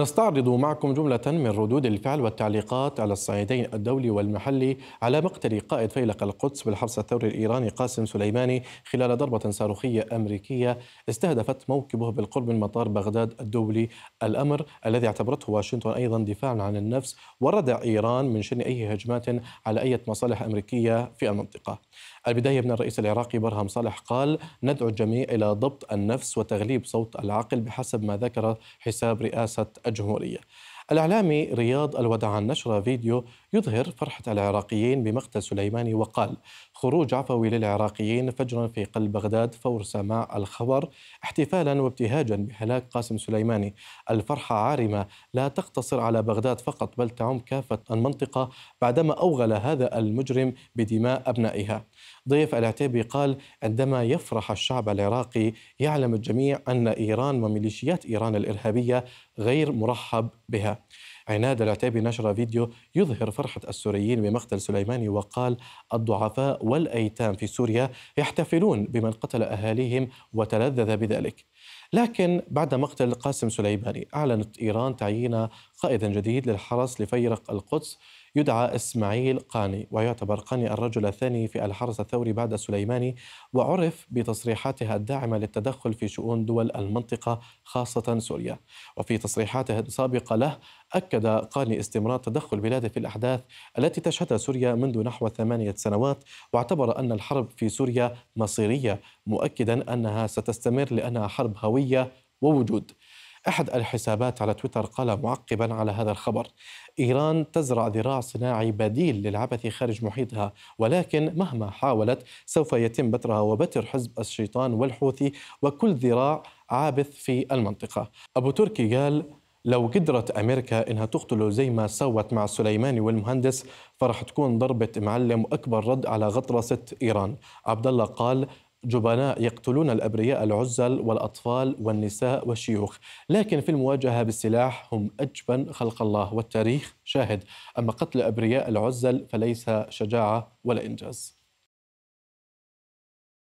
نستعرض معكم جملة من ردود الفعل والتعليقات على الصعيدين الدولي والمحلي على مقتل قائد فيلق القدس بالحرس الثوري الإيراني قاسم سليماني خلال ضربة صاروخية أمريكية استهدفت موكبه بالقرب من مطار بغداد الدولي الأمر الذي اعتبرته واشنطن أيضا دفاعا عن النفس وردع إيران من شن أي هجمات على أي مصالح أمريكية في المنطقة البداية من الرئيس العراقي برهم صالح قال ندعو الجميع إلى ضبط النفس وتغليب صوت العقل بحسب ما ذكر حساب رئاسة الجمهورية الإعلامي رياض الودعان نشر فيديو يظهر فرحة العراقيين بمقتل سليماني وقال خروج عفوي للعراقيين فجرا في قلب بغداد فور سماع الخبر احتفالا وابتهاجا بهلاك قاسم سليماني الفرحة عارمة لا تقتصر على بغداد فقط بل تعم كافة المنطقة بعدما أوغل هذا المجرم بدماء أبنائها ضيف العتيبي قال عندما يفرح الشعب العراقي يعلم الجميع أن إيران وميليشيات إيران الإرهابية غير مرحب بها عناد العتيبي نشر فيديو يظهر فرحة السوريين بمقتل سليماني وقال الضعفاء والأيتام في سوريا يحتفلون بمن قتل أهاليهم وتلذذ بذلك لكن بعد مقتل قاسم سليماني أعلنت إيران تعيين قائد جديد للحرس لفيرق القدس يدعى إسماعيل قاني ويعتبر قاني الرجل الثاني في الحرس الثوري بعد سليماني وعرف بتصريحاته الداعمة للتدخل في شؤون دول المنطقة خاصة سوريا وفي تصريحاته السابقة له أكد قاني استمرار تدخل بلاده في الأحداث التي تشهدها سوريا منذ نحو ثمانية سنوات واعتبر أن الحرب في سوريا مصيرية مؤكدا أنها ستستمر لأنها حرب هوية ووجود أحد الحسابات على تويتر قال معقبا على هذا الخبر إيران تزرع ذراع صناعي بديل للعبث خارج محيطها ولكن مهما حاولت سوف يتم بترها وبتر حزب الشيطان والحوثي وكل ذراع عابث في المنطقة أبو تركي قال لو قدرت أمريكا إنها تقتله زي ما سوت مع سليماني والمهندس فرح تكون ضربة معلم وأكبر رد على غطرسة إيران عبد الله قال جبناء يقتلون الأبرياء العزل والأطفال والنساء والشيوخ لكن في المواجهة بالسلاح هم أجبن خلق الله والتاريخ شاهد أما قتل أبرياء العزل فليس شجاعة ولا إنجاز